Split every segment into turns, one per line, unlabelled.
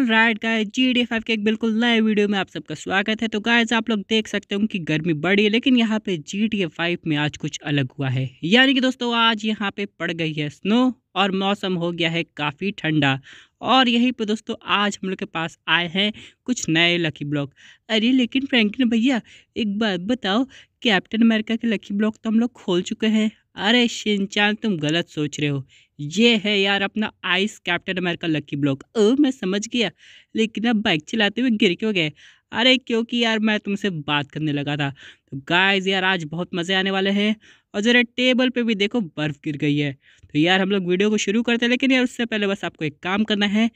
all right guy G D five के एक बिल्कुल नए वीडियो में आप सबका स्वागत है तो गायज आप लोग देख सकते हो कि गर्मी बढ़ी है लेकिन यहाँ पे जी डी फाइव में आज कुछ अलग हुआ है यानी कि दोस्तों आज यहाँ पे पड़ गई है स्नो और मौसम हो गया है काफ़ी ठंडा और यहीं पे दोस्तों आज हम लोग के पास आए हैं कुछ नए लकी ब्लॉक अरे लेकिन फ्रेंकिन भैया एक बात बताओ कैप्टन अमेरिका के लकी ब्लॉक तो हम लोग खोल चुके हैं अरे शिनचान तुम गलत सोच रहे हो ये है यार अपना ice Captain America lucky block ओ मैं समझ गया लेकिन अब बाइक चलाते हुए गिर क्यों गए अरे क्योंकि यार मैं तुमसे बात करने लगा था तो गाइस यार आज बहुत मज़े आने वाले हैं और ज़रा टेबल पे भी देखो बर्फ़ गिर गई है तो यार हम लोग वीडियो को शुरू करते हैं लेकिन यार उससे पहले बस आपको एक काम करना है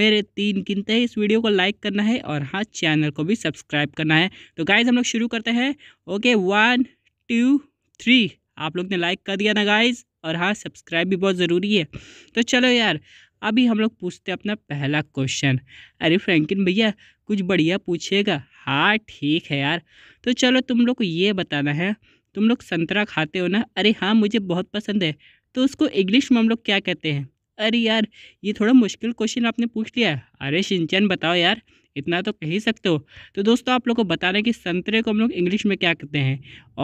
मेरे तीन गिनते हैं इस वीडियो को लाइक करना है और हाँ चैनल को भी सब्सक्राइब करना है तो गाइज़ हम लोग शुरू करते हैं ओके वन टू थ्री आप लोग ने लाइक कर दिया ना गाइज़ और हाँ सब्सक्राइब भी बहुत ज़रूरी है तो चलो यार अभी हम लोग पूछते हैं अपना पहला क्वेश्चन अरे फ्रैंकिन भैया कुछ बढ़िया पूछिएगा हाँ ठीक है यार तो चलो तुम लोग को ये बताना है तुम लोग संतरा खाते हो ना अरे हाँ मुझे बहुत पसंद है तो उसको इंग्लिश में हम लोग क्या कहते हैं अरे यार ये थोड़ा मुश्किल क्वेश्चन आपने पूछ लिया है अरे सिंचन बताओ यार इतना तो कह ही सकते हो तो दोस्तों आप लोग को बताना कि संतरे को हम लोग इंग्लिश में क्या कहते हैं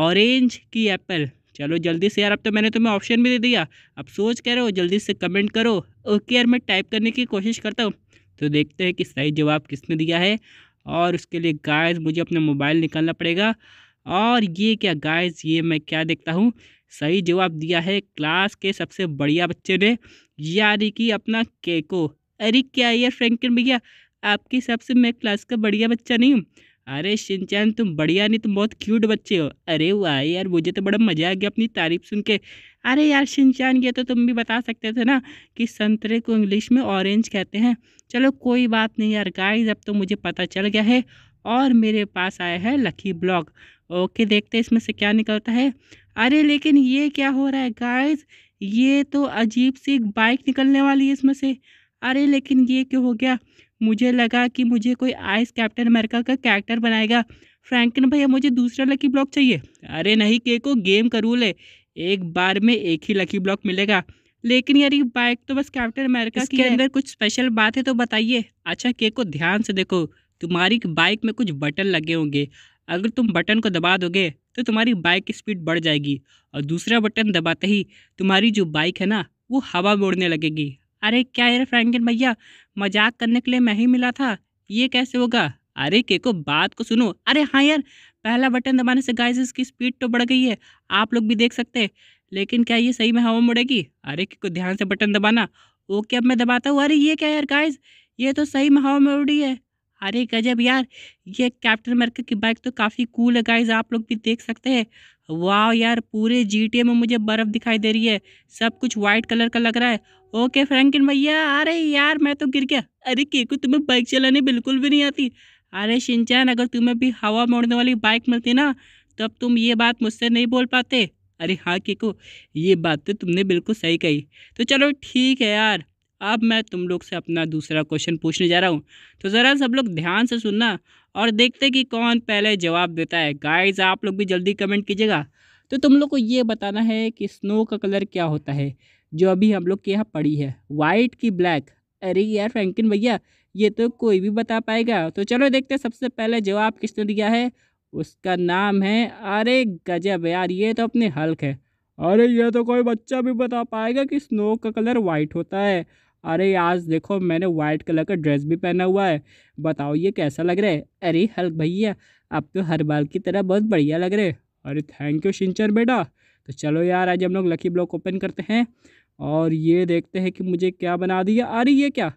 ऑरेंज की एप्पल चलो जल्दी से यार अब तो मैंने तुम्हें ऑप्शन भी दे दिया अब सोच कर रहे हो जल्दी से कमेंट करो ओके यार मैं टाइप करने की कोशिश करता हूँ तो देखते हैं कि सही जवाब किसने दिया है और उसके लिए गाइस मुझे अपना मोबाइल निकालना पड़ेगा और ये क्या गाइस ये मैं क्या देखता हूँ सही जवाब दिया है क्लास के सबसे बढ़िया बच्चे ने यानी कि अपना केको अरे क्या यार फ्रेंकिन भैया आपकी सबसे मैं क्लास का बढ़िया बच्चा नहीं हूँ अरे शिनचैन तुम बढ़िया नहीं तुम बहुत क्यूट बच्चे हो अरे वाह यार मुझे तो बड़ा मज़ा आ गया अपनी तारीफ सुन के अरे यार शिनचैन ये तो तुम भी बता सकते थे ना कि संतरे को इंग्लिश में ऑरेंज कहते हैं चलो कोई बात नहीं यार गाइस अब तो मुझे पता चल गया है और मेरे पास आया है लकी ब्लॉक ओके देखते हैं इसमें से क्या निकलता है अरे लेकिन ये क्या हो रहा है गाइज ये तो अजीब सी बाइक निकलने वाली है इसमें से अरे लेकिन ये क्यों हो गया मुझे लगा कि मुझे कोई आइस कैप्टन अमेरिका का कैरेक्टर बनाएगा फ्रैंकन भैया मुझे दूसरा लकी ब्लॉक चाहिए अरे नहीं के को गेम करू ले एक बार में एक ही लकी ब्लॉक मिलेगा लेकिन यार ये बाइक तो बस कैप्टन अमेरिका के अंदर कुछ स्पेशल बात है तो बताइए अच्छा के को ध्यान से देखो तुम्हारी बाइक में कुछ बटन लगे होंगे अगर तुम बटन को दबा दोगे तो तुम्हारी बाइक की स्पीड बढ़ जाएगी और दूसरा बटन दबाते ही तुम्हारी जो बाइक है ना वो हवा में उड़ने लगेगी अरे क्या यार फ्रैंकिन भैया मजाक करने के लिए मैं ही मिला था ये कैसे होगा अरे केको बात को सुनो अरे हाँ यार पहला बटन दबाने से गाइस इसकी स्पीड तो बढ़ गई है आप लोग भी देख सकते हैं लेकिन क्या ये सही में हवा मुड़ेगी अरे केको ध्यान से बटन दबाना ओके अब मैं दबाता हूँ अरे ये क्या यार गाइस ये तो सही में हवा में उड़ी है अरे गजब यार ये कैप्टन अमेरिका की बाइक तो काफ़ी कूल है गाइज आप लोग भी देख सकते हैं वाह यार पूरे जी में मुझे बर्फ़ दिखाई दे रही है सब कुछ वाइट कलर का लग रहा है ओके फ्रैंकिन भैया अरे यार मैं तो गिर गया अरे केकू तुम्हें बाइक चलाने बिल्कुल भी नहीं आती अरे शिनचैन अगर तुम्हें भी हवा मोड़ने वाली बाइक मिलती ना तब तुम ये बात मुझसे नहीं बोल पाते अरे हाँ केको ये बात तो तुमने बिल्कुल सही कही तो चलो ठीक है यार अब मैं तुम लोग से अपना दूसरा क्वेश्चन पूछने जा रहा हूँ तो ज़रा सब लोग ध्यान से सुनना और देखते कि कौन पहले जवाब देता है गाइज आप लोग भी जल्दी कमेंट कीजिएगा तो तुम लोग को ये बताना है कि स्नो का कलर क्या होता है जो अभी हम लोग के यहाँ पड़ी है वाइट की ब्लैक अरे यार फ्रैंकिन भैया ये तो कोई भी बता पाएगा तो चलो देखते हैं सबसे पहले जवाब किसने दिया है उसका नाम है अरे गजब यार ये तो अपने हल्क है अरे ये तो कोई बच्चा भी बता पाएगा कि स्नो का कलर वाइट होता है अरे आज देखो मैंने वाइट कलर का ड्रेस भी पहना हुआ है बताओ ये कैसा लग रहा है अरे हल्क भैया अब तो हर बाल की तरह बहुत बढ़िया लग रहे अरे थैंक यू शिंचर बेटा तो चलो यार आज हम लोग लकी ब्लॉक ओपन करते हैं और ये देखते हैं कि मुझे क्या बना दिया अरे ये क्या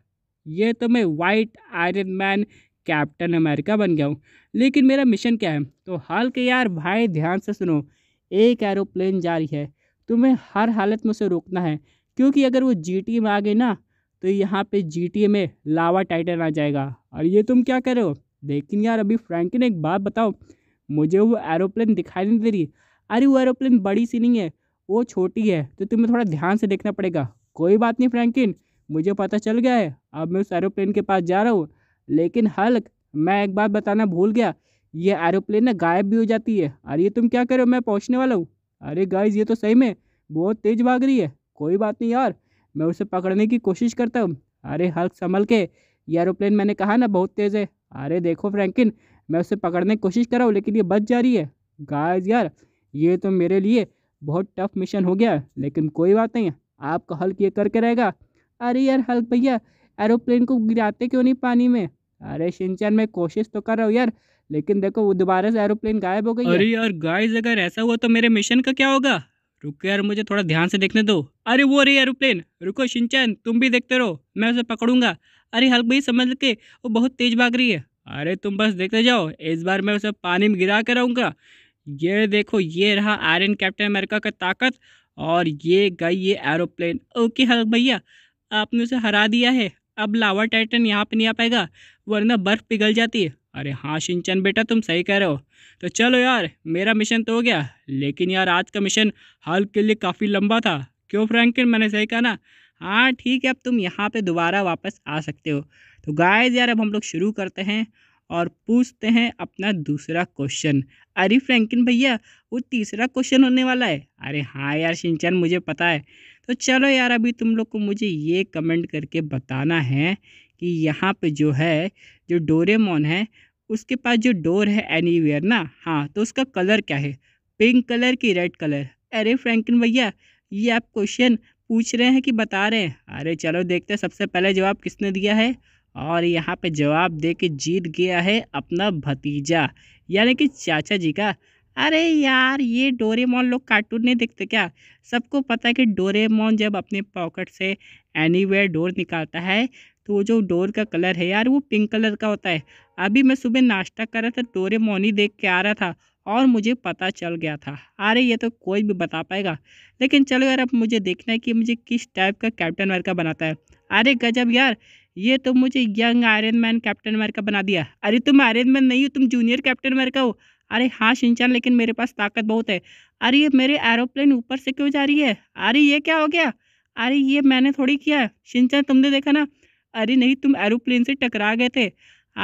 ये तो मैं white Iron Man Captain America बन गया हूँ लेकिन मेरा मिशन क्या है तो हाल के यार भाई ध्यान से सुनो एक एरोप्लेन जा रही है तुम्हें हर हालत में उसे रोकना है क्योंकि अगर वो जी में आ गई ना तो यहाँ पे जी में लावा टाइटन आ जाएगा और ये तुम क्या कर रहे हो लेकिन यार अभी फ्रैंकिन एक बात बताओ मुझे वो एरोप्लेन दिखाई नहीं दे रही अरे वो एरोप्लेन बड़ी सी नहीं है वो छोटी है तो तुम्हें थोड़ा ध्यान से देखना पड़ेगा कोई बात नहीं फ्रैंकिन मुझे पता चल गया है अब मैं उस एरोप्लेन के पास जा रहा हूँ लेकिन हल्क मैं एक बात बताना भूल गया ये एरोप्लेन ना गायब भी हो जाती है अरे ये तुम क्या हो मैं पहुँचने वाला हूँ अरे गाइज ये तो सही में बहुत तेज़ भाग रही है कोई बात नहीं यार मैं उसे पकड़ने की कोशिश करता हूँ अरे हल्क संभल के ये एरोप्लेन मैंने कहा ना बहुत तेज़ है अरे देखो फ्रैंकिन मैं उसे पकड़ने की कोशिश कर रहा हूँ लेकिन ये बच जा रही है गाइस यार ये तो मेरे लिए बहुत टफ मिशन हो गया लेकिन कोई बात नहीं आपका हल्क ये करके रहेगा अरे यार हल्क भैया एरोप्लेन को गिराते क्यों नहीं पानी में अरे शिनचैन मैं कोशिश तो कर रहा हूँ यार लेकिन देखो वो दोबारा से एरोप्लेन गायब हो गई अरे यार गाइस अगर ऐसा हुआ तो मेरे मिशन का क्या होगा रुको यार मुझे थोड़ा ध्यान से देखने दो अरे वो रही एरोप्लेन रुको शिनचैन तुम भी देखते रहो मैं उसे पकड़ूंगा अरे हल्क भाई समझ के वो बहुत तेज़ भाग रही है अरे तुम बस देखते जाओ इस बार मैं उसे पानी में गिरा कर आऊँगा ये देखो ये रहा आयरन कैप्टन अमेरिका का ताकत और ये गई ये एरोप्लेन ओके हल्क भैया आपने उसे हरा दिया है अब लावा टाइटन यहाँ पे नहीं आ पाएगा वरना बर्फ़ पिघल जाती है अरे हाँ सिंचन बेटा तुम सही कह रहे हो तो चलो यार मेरा मिशन तो हो गया लेकिन यार आज का मिशन हल के लिए काफ़ी लंबा था क्यों फ्रैंकिन मैंने सही कहा ना हाँ ठीक है अब तुम यहाँ पे दोबारा वापस आ सकते हो तो गाइस यार अब हम लोग शुरू करते हैं और पूछते हैं अपना दूसरा क्वेश्चन अरे फ्रैंकिन भैया वो तीसरा क्वेश्चन होने वाला है अरे हाँ यार सिंचन मुझे पता है तो चलो यार अभी तुम लोग को मुझे ये कमेंट करके बताना है कि यहाँ पे जो है जो डोरेमोन है उसके पास जो डोर है एनीवेयर ना हाँ तो उसका कलर क्या है पिंक कलर की रेड कलर अरे फ्रैंकलिन भैया ये आप क्वेश्चन पूछ रहे हैं कि बता रहे हैं अरे चलो देखते हैं सबसे पहले जवाब किसने दिया है और यहाँ पे जवाब दे के जीत गया है अपना भतीजा यानी कि चाचा जी का अरे यार ये डोरेमोन लोग कार्टून नहीं देखते क्या सबको पता है कि डोरेमोन जब अपने पॉकेट से एनीवेयर डोर निकालता है तो वो जो डोर का कलर है यार वो पिंक कलर का होता है अभी मैं सुबह नाश्ता कर रहा था डोरे मोनी देख के आ रहा था और मुझे पता चल गया था अरे ये तो कोई भी बता पाएगा लेकिन चलो यार अब मुझे देखना है कि मुझे किस टाइप का कैप्टन अमेरिका बनाता है अरे गजब यार ये तो मुझे young Iron Man Captain America बना दिया अरे तुम आयरन मैन नहीं हो तुम जूनियर कैप्टन अमेरिका हो अरे हाँ शिंचन लेकिन मेरे पास ताकत बहुत है अरे ये मेरे एरोप्लेन ऊपर से क्यों जा रही है अरे ये क्या हो गया अरे ये मैंने थोड़ी किया है शिंचन तुमने देखा ना अरे नहीं तुम एरोप्लेन से टकरा गए थे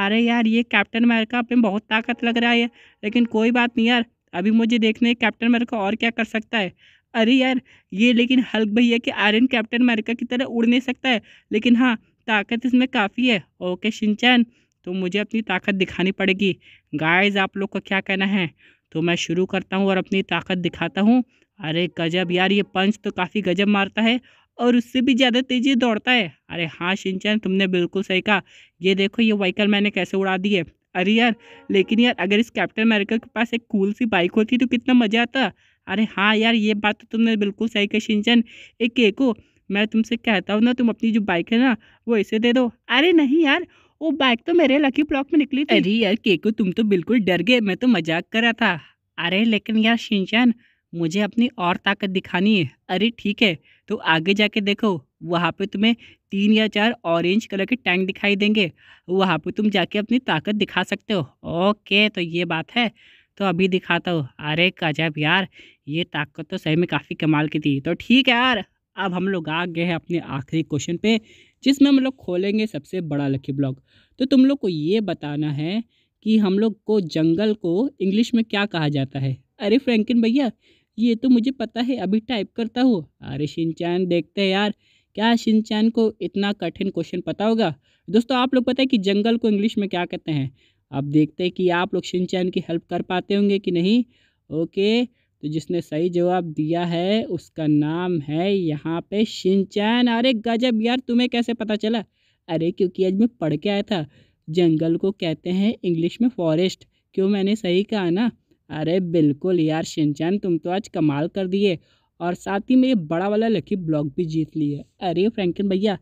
अरे यार ये कैप्टन अमेरिका में बहुत ताकत लग रहा है लेकिन कोई बात नहीं यार अभी मुझे देखने कैप्टन अमेरिका और क्या कर सकता है अरे यार ये लेकिन हल्क भैया कि आयरन कैप्टन अमेरिका की तरह उड़ नहीं सकता है लेकिन हाँ ताकत इसमें काफ़ी है ओके शिनचैन तो मुझे अपनी ताकत दिखानी पड़ेगी गाइस आप लोग का क्या कहना है तो मैं शुरू करता हूँ और अपनी ताकत दिखाता हूँ अरे गजब यार ये पंच तो काफ़ी गजब मारता है और उससे भी ज़्यादा तेज़ी दौड़ता है अरे हाँ शिनचैन तुमने बिल्कुल सही कहा ये देखो ये व्हीकल मैंने कैसे उड़ा दी है अरे यार लेकिन यार अगर इस कैप्टन अमेरिका के पास एक कूल सी बाइक होती तो कितना मज़ा आता अरे हाँ यार ये बात तो तुमने बिल्कुल सही कही शिनचैन एक केको मैं तुमसे कहता हूँ ना तुम अपनी जो बाइक है ना वो इसे दे दो अरे नहीं यार वो बाइक तो मेरे लकी ब्लॉक में निकली थी अरे यार केको तुम तो बिल्कुल डर गए मैं तो मजाक कर रहा था अरे लेकिन यार शिनचैन मुझे अपनी और ताकत दिखानी है अरे ठीक है तो आगे जाके देखो वहाँ पे तुम्हें तीन या चार ऑरेंज कलर के टैंक दिखाई देंगे वहाँ पे तुम जाके अपनी ताकत दिखा सकते हो ओके तो ये बात है तो अभी दिखाता हूँ अरे गजब यार ये ताकत तो सही में काफ़ी कमाल की थी तो ठीक है यार अब हम लोग आ गए हैं अपने आखिरी क्वेश्चन पे जिसमें हम लोग खोलेंगे सबसे बड़ा लकी ब्लॉग तो तुम लोग को ये बताना है कि हम लोग को जंगल को इंग्लिश में क्या कहा जाता है अरे फ्रैंकिन भैया ये तो मुझे पता है अभी टाइप करता हूँ अरे शिनचैन देखते हैं यार क्या शिनचैन को इतना कठिन क्वेश्चन पता होगा दोस्तों आप लोग पता है कि जंगल को इंग्लिश में क्या कहते हैं अब देखते हैं कि आप लोग शिनचैन की हेल्प कर पाते होंगे कि नहीं ओके तो जिसने सही जवाब दिया है उसका नाम है यहाँ पे शिनचैन अरे गजब यार तुम्हें कैसे पता चला अरे क्योंकि आज मैं पढ़ के आया था जंगल को कहते हैं इंग्लिश में फॉरेस्ट क्यों मैंने सही कहा ना अरे बिल्कुल यार शिनचैन तुम तो आज कमाल कर दिए और साथ ही में बड़ा वाला लकी ब्लॉक भी जीत लिए अरे फ्रैंकन भैया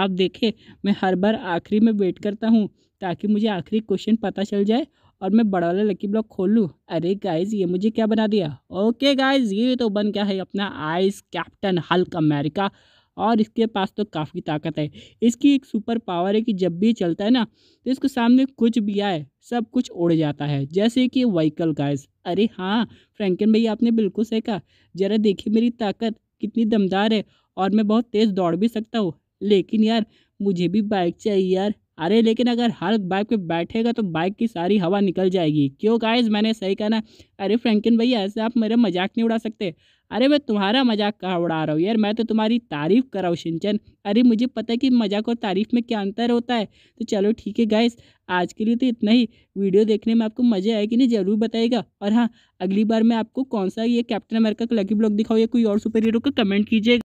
आप देखें मैं हर बार आखिरी में वेट करता हूँ ताकि मुझे आखिरी क्वेश्चन पता चल जाए और मैं बड़ा वाला लकी ब्लॉक खोल लूँ अरे गाइज ये मुझे क्या बना दिया ओके गाइज ये तो बन गया है अपना आइस कैप्टन हल्क अमेरिका और इसके पास तो काफ़ी ताकत है इसकी एक सुपर पावर है कि जब भी चलता है ना तो इसके सामने कुछ भी आए सब कुछ उड़ जाता है जैसे कि व्हीकल गाइस अरे हाँ फ्रैंकन भाई आपने बिल्कुल सही कहा ज़रा देखिए मेरी ताकत कितनी दमदार है और मैं बहुत तेज़ दौड़ भी सकता हूँ लेकिन यार मुझे भी बाइक चाहिए यार अरे लेकिन अगर हर बाइक पे बैठेगा तो बाइक की सारी हवा निकल जाएगी क्यों गाइज मैंने सही कहा ना अरे फ्रैंकिन भैया ऐसे आप मेरा मजाक नहीं उड़ा सकते अरे मैं तुम्हारा मजाक कहाँ उड़ा रहा हूँ यार मैं तो तुम्हारी तारीफ़ कर रहा हूँ शिनचन अरे मुझे पता है कि मजाक और तारीफ़ में क्या अंतर होता है तो चलो ठीक है गाइस आज के लिए तो इतना ही वीडियो देखने में आपको मज़े आएगी कि नहीं ज़रूर बताएगा और हाँ अगली बार मैं आपको कौन सा ये कैप्टन अमेरिका का लकी ब्लॉक दिखाऊँ या कोई और सुपर हीरो का कमेंट कीजिएगा